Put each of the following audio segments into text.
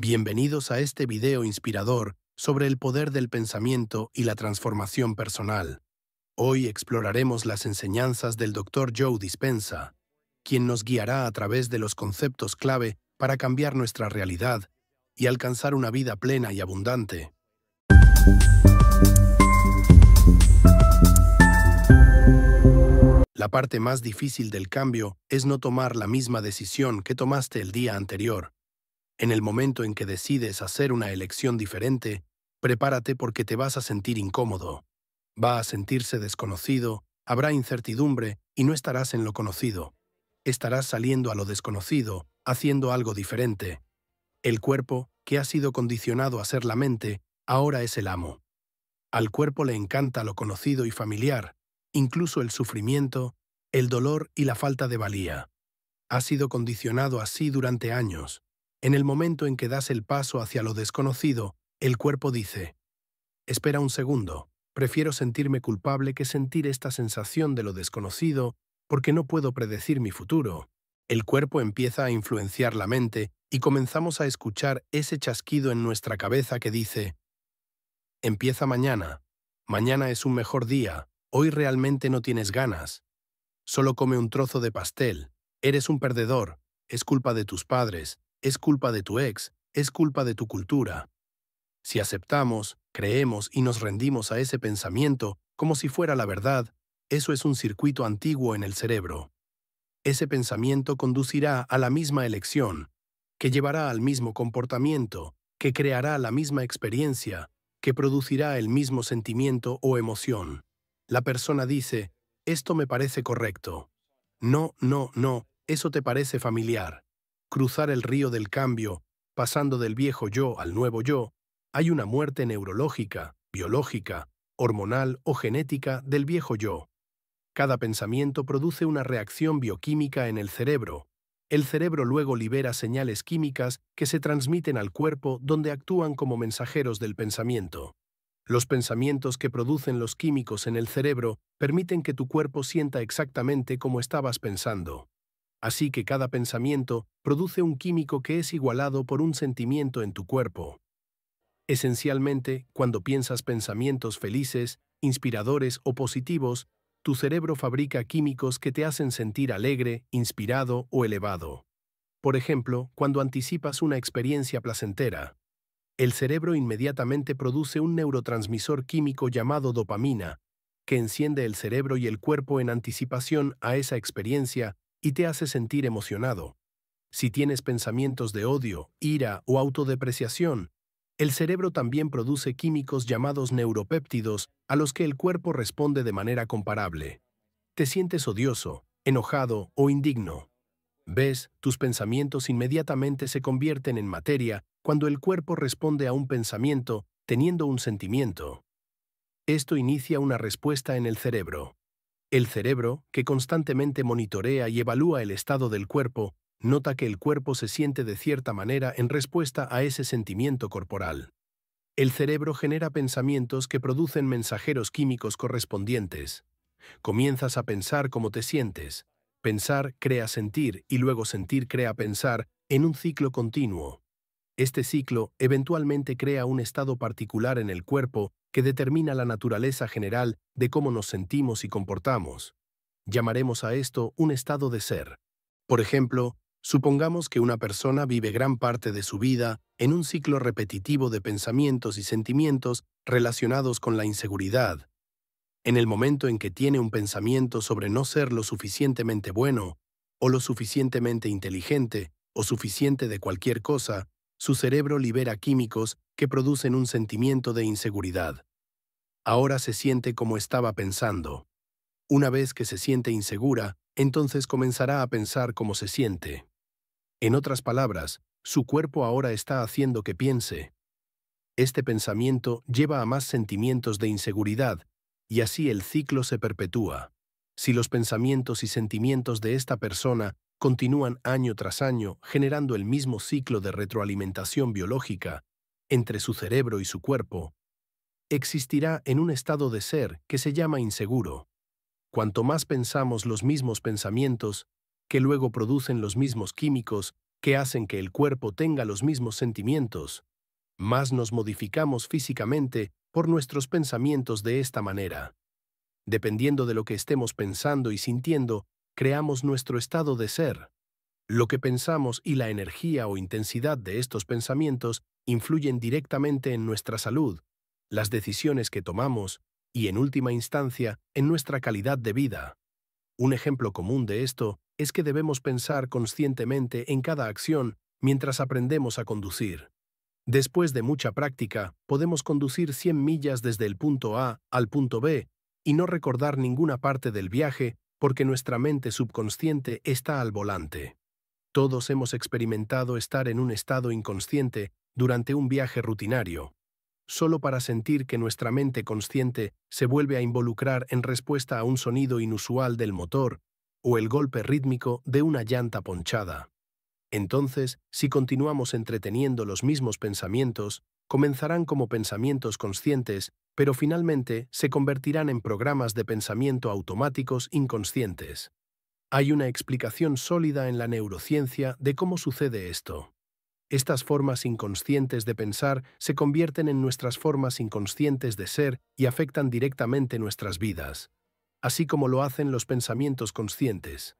Bienvenidos a este video inspirador sobre el poder del pensamiento y la transformación personal. Hoy exploraremos las enseñanzas del Dr. Joe Dispensa, quien nos guiará a través de los conceptos clave para cambiar nuestra realidad y alcanzar una vida plena y abundante. La parte más difícil del cambio es no tomar la misma decisión que tomaste el día anterior. En el momento en que decides hacer una elección diferente, prepárate porque te vas a sentir incómodo. Va a sentirse desconocido, habrá incertidumbre y no estarás en lo conocido. Estarás saliendo a lo desconocido, haciendo algo diferente. El cuerpo, que ha sido condicionado a ser la mente, ahora es el amo. Al cuerpo le encanta lo conocido y familiar, incluso el sufrimiento, el dolor y la falta de valía. Ha sido condicionado así durante años. En el momento en que das el paso hacia lo desconocido, el cuerpo dice, espera un segundo, prefiero sentirme culpable que sentir esta sensación de lo desconocido porque no puedo predecir mi futuro. El cuerpo empieza a influenciar la mente y comenzamos a escuchar ese chasquido en nuestra cabeza que dice, empieza mañana, mañana es un mejor día, hoy realmente no tienes ganas, solo come un trozo de pastel, eres un perdedor, es culpa de tus padres, es culpa de tu ex, es culpa de tu cultura. Si aceptamos, creemos y nos rendimos a ese pensamiento como si fuera la verdad, eso es un circuito antiguo en el cerebro. Ese pensamiento conducirá a la misma elección, que llevará al mismo comportamiento, que creará la misma experiencia, que producirá el mismo sentimiento o emoción. La persona dice, esto me parece correcto. No, no, no, eso te parece familiar cruzar el río del cambio, pasando del viejo yo al nuevo yo, hay una muerte neurológica, biológica, hormonal o genética del viejo yo. Cada pensamiento produce una reacción bioquímica en el cerebro. El cerebro luego libera señales químicas que se transmiten al cuerpo donde actúan como mensajeros del pensamiento. Los pensamientos que producen los químicos en el cerebro permiten que tu cuerpo sienta exactamente como estabas pensando. Así que cada pensamiento produce un químico que es igualado por un sentimiento en tu cuerpo. Esencialmente, cuando piensas pensamientos felices, inspiradores o positivos, tu cerebro fabrica químicos que te hacen sentir alegre, inspirado o elevado. Por ejemplo, cuando anticipas una experiencia placentera, el cerebro inmediatamente produce un neurotransmisor químico llamado dopamina, que enciende el cerebro y el cuerpo en anticipación a esa experiencia y te hace sentir emocionado. Si tienes pensamientos de odio, ira o autodepreciación, el cerebro también produce químicos llamados neuropéptidos a los que el cuerpo responde de manera comparable. Te sientes odioso, enojado o indigno. Ves, tus pensamientos inmediatamente se convierten en materia cuando el cuerpo responde a un pensamiento teniendo un sentimiento. Esto inicia una respuesta en el cerebro. El cerebro, que constantemente monitorea y evalúa el estado del cuerpo, nota que el cuerpo se siente de cierta manera en respuesta a ese sentimiento corporal. El cerebro genera pensamientos que producen mensajeros químicos correspondientes. Comienzas a pensar cómo te sientes. Pensar crea sentir y luego sentir crea pensar en un ciclo continuo. Este ciclo eventualmente crea un estado particular en el cuerpo que determina la naturaleza general de cómo nos sentimos y comportamos. Llamaremos a esto un estado de ser. Por ejemplo, supongamos que una persona vive gran parte de su vida en un ciclo repetitivo de pensamientos y sentimientos relacionados con la inseguridad. En el momento en que tiene un pensamiento sobre no ser lo suficientemente bueno, o lo suficientemente inteligente, o suficiente de cualquier cosa, su cerebro libera químicos que producen un sentimiento de inseguridad. Ahora se siente como estaba pensando. Una vez que se siente insegura, entonces comenzará a pensar como se siente. En otras palabras, su cuerpo ahora está haciendo que piense. Este pensamiento lleva a más sentimientos de inseguridad, y así el ciclo se perpetúa. Si los pensamientos y sentimientos de esta persona continúan año tras año generando el mismo ciclo de retroalimentación biológica, entre su cerebro y su cuerpo, existirá en un estado de ser que se llama inseguro. Cuanto más pensamos los mismos pensamientos, que luego producen los mismos químicos que hacen que el cuerpo tenga los mismos sentimientos, más nos modificamos físicamente por nuestros pensamientos de esta manera. Dependiendo de lo que estemos pensando y sintiendo, creamos nuestro estado de ser. Lo que pensamos y la energía o intensidad de estos pensamientos influyen directamente en nuestra salud, las decisiones que tomamos y, en última instancia, en nuestra calidad de vida. Un ejemplo común de esto es que debemos pensar conscientemente en cada acción mientras aprendemos a conducir. Después de mucha práctica, podemos conducir 100 millas desde el punto A al punto B y no recordar ninguna parte del viaje porque nuestra mente subconsciente está al volante. Todos hemos experimentado estar en un estado inconsciente durante un viaje rutinario, solo para sentir que nuestra mente consciente se vuelve a involucrar en respuesta a un sonido inusual del motor o el golpe rítmico de una llanta ponchada. Entonces, si continuamos entreteniendo los mismos pensamientos, comenzarán como pensamientos conscientes, pero finalmente se convertirán en programas de pensamiento automáticos inconscientes. Hay una explicación sólida en la neurociencia de cómo sucede esto. Estas formas inconscientes de pensar se convierten en nuestras formas inconscientes de ser y afectan directamente nuestras vidas, así como lo hacen los pensamientos conscientes.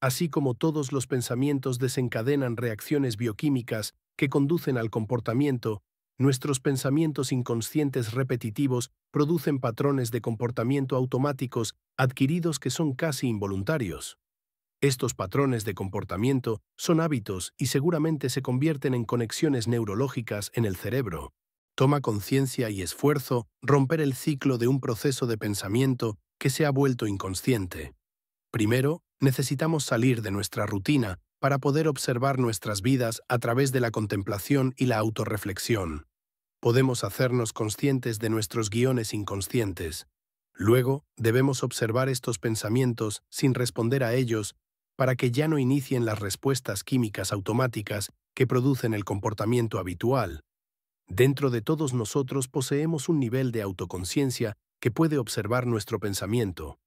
Así como todos los pensamientos desencadenan reacciones bioquímicas que conducen al comportamiento, Nuestros pensamientos inconscientes repetitivos producen patrones de comportamiento automáticos adquiridos que son casi involuntarios. Estos patrones de comportamiento son hábitos y seguramente se convierten en conexiones neurológicas en el cerebro. Toma conciencia y esfuerzo romper el ciclo de un proceso de pensamiento que se ha vuelto inconsciente. Primero, necesitamos salir de nuestra rutina para poder observar nuestras vidas a través de la contemplación y la autorreflexión podemos hacernos conscientes de nuestros guiones inconscientes. Luego, debemos observar estos pensamientos sin responder a ellos para que ya no inicien las respuestas químicas automáticas que producen el comportamiento habitual. Dentro de todos nosotros poseemos un nivel de autoconciencia que puede observar nuestro pensamiento.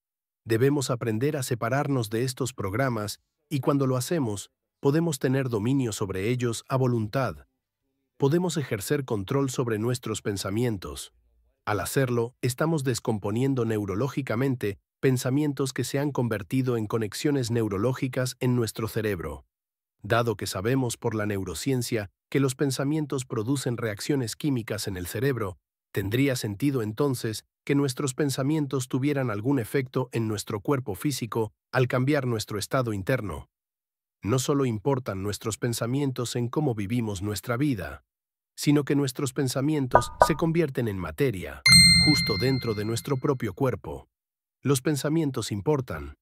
Debemos aprender a separarnos de estos programas y cuando lo hacemos, podemos tener dominio sobre ellos a voluntad podemos ejercer control sobre nuestros pensamientos. Al hacerlo, estamos descomponiendo neurológicamente pensamientos que se han convertido en conexiones neurológicas en nuestro cerebro. Dado que sabemos por la neurociencia que los pensamientos producen reacciones químicas en el cerebro, tendría sentido entonces que nuestros pensamientos tuvieran algún efecto en nuestro cuerpo físico al cambiar nuestro estado interno. No solo importan nuestros pensamientos en cómo vivimos nuestra vida, sino que nuestros pensamientos se convierten en materia, justo dentro de nuestro propio cuerpo. Los pensamientos importan,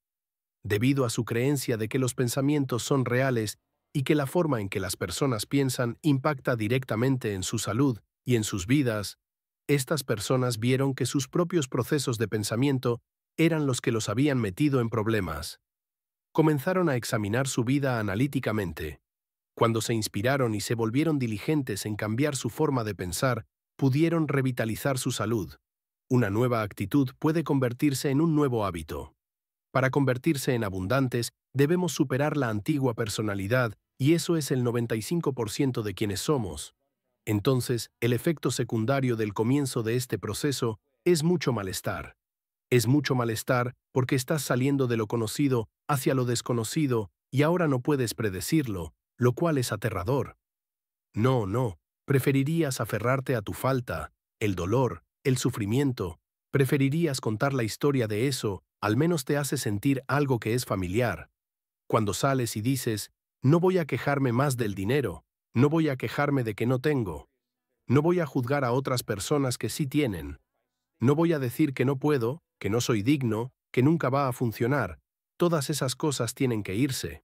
debido a su creencia de que los pensamientos son reales y que la forma en que las personas piensan impacta directamente en su salud y en sus vidas, estas personas vieron que sus propios procesos de pensamiento eran los que los habían metido en problemas comenzaron a examinar su vida analíticamente. Cuando se inspiraron y se volvieron diligentes en cambiar su forma de pensar, pudieron revitalizar su salud. Una nueva actitud puede convertirse en un nuevo hábito. Para convertirse en abundantes, debemos superar la antigua personalidad y eso es el 95% de quienes somos. Entonces, el efecto secundario del comienzo de este proceso es mucho malestar. Es mucho malestar porque estás saliendo de lo conocido hacia lo desconocido y ahora no puedes predecirlo, lo cual es aterrador. No, no, preferirías aferrarte a tu falta, el dolor, el sufrimiento, preferirías contar la historia de eso, al menos te hace sentir algo que es familiar. Cuando sales y dices, no voy a quejarme más del dinero, no voy a quejarme de que no tengo, no voy a juzgar a otras personas que sí tienen, no voy a decir que no puedo, que no soy digno, que nunca va a funcionar, todas esas cosas tienen que irse.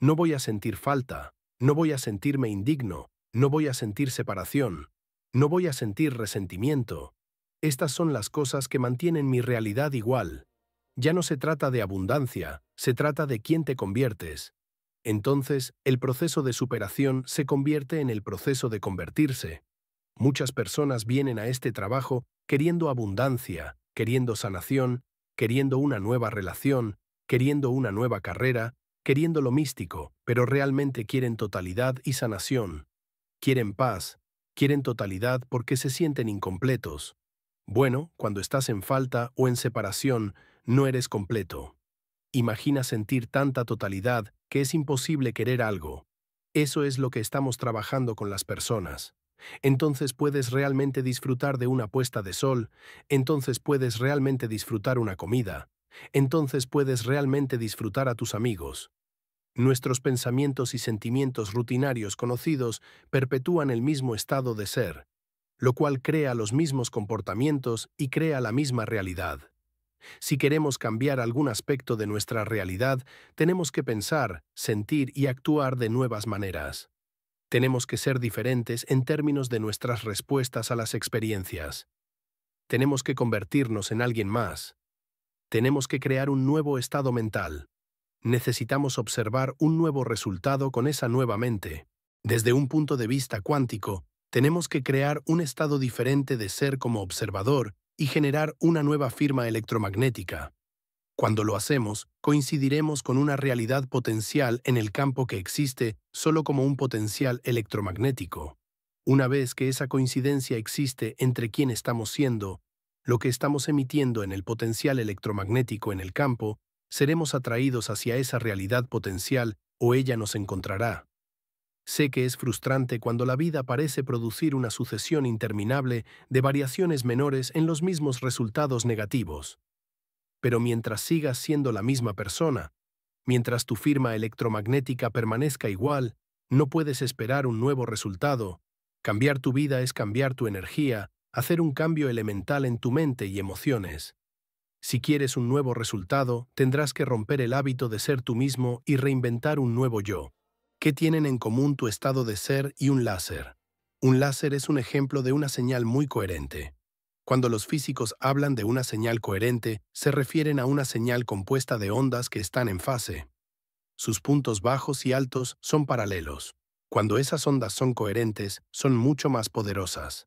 No voy a sentir falta, no voy a sentirme indigno, no voy a sentir separación, no voy a sentir resentimiento. Estas son las cosas que mantienen mi realidad igual. Ya no se trata de abundancia, se trata de quién te conviertes. Entonces, el proceso de superación se convierte en el proceso de convertirse. Muchas personas vienen a este trabajo queriendo abundancia, queriendo sanación, queriendo una nueva relación, queriendo una nueva carrera, queriendo lo místico, pero realmente quieren totalidad y sanación. Quieren paz, quieren totalidad porque se sienten incompletos. Bueno, cuando estás en falta o en separación, no eres completo. Imagina sentir tanta totalidad que es imposible querer algo. Eso es lo que estamos trabajando con las personas entonces puedes realmente disfrutar de una puesta de sol, entonces puedes realmente disfrutar una comida, entonces puedes realmente disfrutar a tus amigos. Nuestros pensamientos y sentimientos rutinarios conocidos perpetúan el mismo estado de ser, lo cual crea los mismos comportamientos y crea la misma realidad. Si queremos cambiar algún aspecto de nuestra realidad, tenemos que pensar, sentir y actuar de nuevas maneras. Tenemos que ser diferentes en términos de nuestras respuestas a las experiencias. Tenemos que convertirnos en alguien más. Tenemos que crear un nuevo estado mental. Necesitamos observar un nuevo resultado con esa nueva mente. Desde un punto de vista cuántico, tenemos que crear un estado diferente de ser como observador y generar una nueva firma electromagnética. Cuando lo hacemos, coincidiremos con una realidad potencial en el campo que existe solo como un potencial electromagnético. Una vez que esa coincidencia existe entre quien estamos siendo, lo que estamos emitiendo en el potencial electromagnético en el campo, seremos atraídos hacia esa realidad potencial o ella nos encontrará. Sé que es frustrante cuando la vida parece producir una sucesión interminable de variaciones menores en los mismos resultados negativos pero mientras sigas siendo la misma persona, mientras tu firma electromagnética permanezca igual, no puedes esperar un nuevo resultado. Cambiar tu vida es cambiar tu energía, hacer un cambio elemental en tu mente y emociones. Si quieres un nuevo resultado, tendrás que romper el hábito de ser tú mismo y reinventar un nuevo yo. ¿Qué tienen en común tu estado de ser y un láser? Un láser es un ejemplo de una señal muy coherente. Cuando los físicos hablan de una señal coherente, se refieren a una señal compuesta de ondas que están en fase. Sus puntos bajos y altos son paralelos. Cuando esas ondas son coherentes, son mucho más poderosas.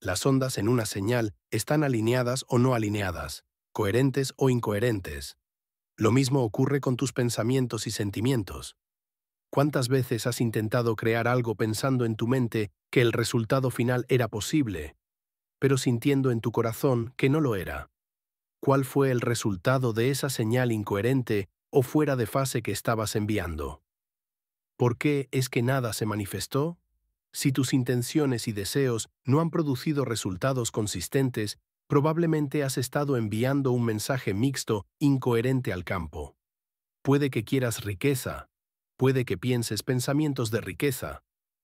Las ondas en una señal están alineadas o no alineadas, coherentes o incoherentes. Lo mismo ocurre con tus pensamientos y sentimientos. ¿Cuántas veces has intentado crear algo pensando en tu mente que el resultado final era posible, pero sintiendo en tu corazón que no lo era. ¿Cuál fue el resultado de esa señal incoherente o fuera de fase que estabas enviando? ¿Por qué es que nada se manifestó? Si tus intenciones y deseos no han producido resultados consistentes, probablemente has estado enviando un mensaje mixto, incoherente al campo. Puede que quieras riqueza, puede que pienses pensamientos de riqueza,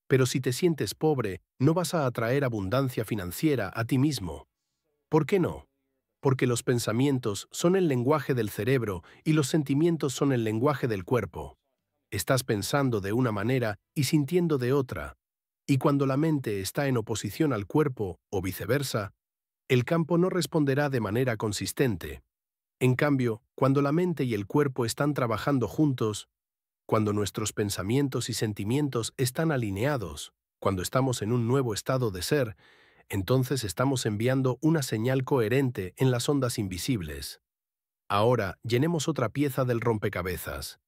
pero si te sientes pobre, no vas a atraer abundancia financiera a ti mismo. ¿Por qué no? Porque los pensamientos son el lenguaje del cerebro y los sentimientos son el lenguaje del cuerpo. Estás pensando de una manera y sintiendo de otra, y cuando la mente está en oposición al cuerpo, o viceversa, el campo no responderá de manera consistente. En cambio, cuando la mente y el cuerpo están trabajando juntos, cuando nuestros pensamientos y sentimientos están alineados, cuando estamos en un nuevo estado de ser, entonces estamos enviando una señal coherente en las ondas invisibles. Ahora llenemos otra pieza del rompecabezas.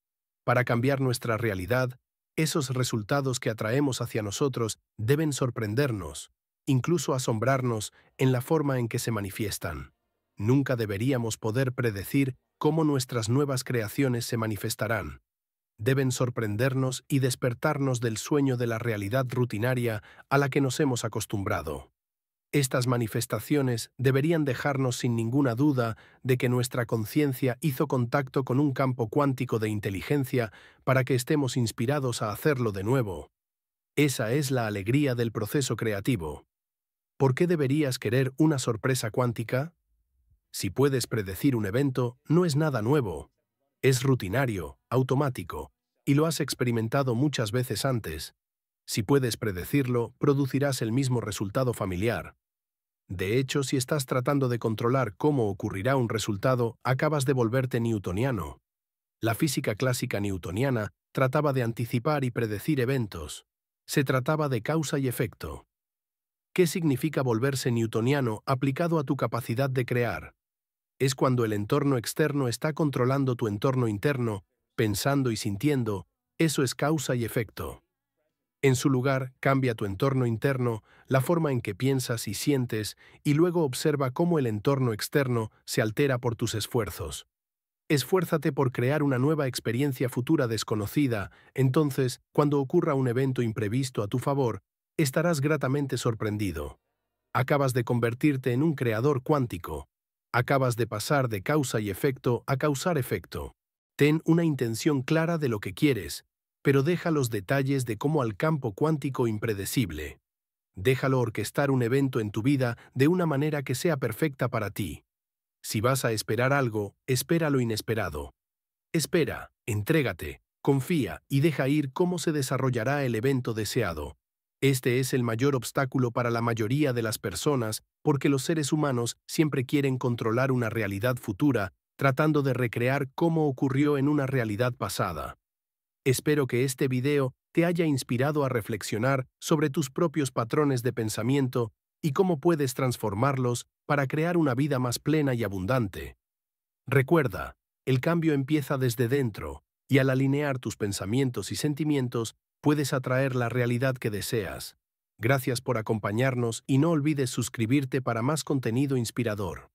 Para cambiar nuestra realidad, esos resultados que atraemos hacia nosotros deben sorprendernos, incluso asombrarnos en la forma en que se manifiestan. Nunca deberíamos poder predecir cómo nuestras nuevas creaciones se manifestarán deben sorprendernos y despertarnos del sueño de la realidad rutinaria a la que nos hemos acostumbrado. Estas manifestaciones deberían dejarnos sin ninguna duda de que nuestra conciencia hizo contacto con un campo cuántico de inteligencia para que estemos inspirados a hacerlo de nuevo. Esa es la alegría del proceso creativo. ¿Por qué deberías querer una sorpresa cuántica? Si puedes predecir un evento, no es nada nuevo, es rutinario, automático, y lo has experimentado muchas veces antes. Si puedes predecirlo, producirás el mismo resultado familiar. De hecho, si estás tratando de controlar cómo ocurrirá un resultado, acabas de volverte newtoniano. La física clásica newtoniana trataba de anticipar y predecir eventos. Se trataba de causa y efecto. ¿Qué significa volverse newtoniano aplicado a tu capacidad de crear? es cuando el entorno externo está controlando tu entorno interno, pensando y sintiendo, eso es causa y efecto. En su lugar, cambia tu entorno interno, la forma en que piensas y sientes, y luego observa cómo el entorno externo se altera por tus esfuerzos. Esfuérzate por crear una nueva experiencia futura desconocida, entonces, cuando ocurra un evento imprevisto a tu favor, estarás gratamente sorprendido. Acabas de convertirte en un creador cuántico. Acabas de pasar de causa y efecto a causar efecto. Ten una intención clara de lo que quieres, pero deja los detalles de cómo al campo cuántico impredecible. Déjalo orquestar un evento en tu vida de una manera que sea perfecta para ti. Si vas a esperar algo, espera lo inesperado. Espera, entrégate, confía y deja ir cómo se desarrollará el evento deseado. Este es el mayor obstáculo para la mayoría de las personas porque los seres humanos siempre quieren controlar una realidad futura tratando de recrear cómo ocurrió en una realidad pasada. Espero que este video te haya inspirado a reflexionar sobre tus propios patrones de pensamiento y cómo puedes transformarlos para crear una vida más plena y abundante. Recuerda, el cambio empieza desde dentro, y al alinear tus pensamientos y sentimientos, puedes atraer la realidad que deseas. Gracias por acompañarnos y no olvides suscribirte para más contenido inspirador.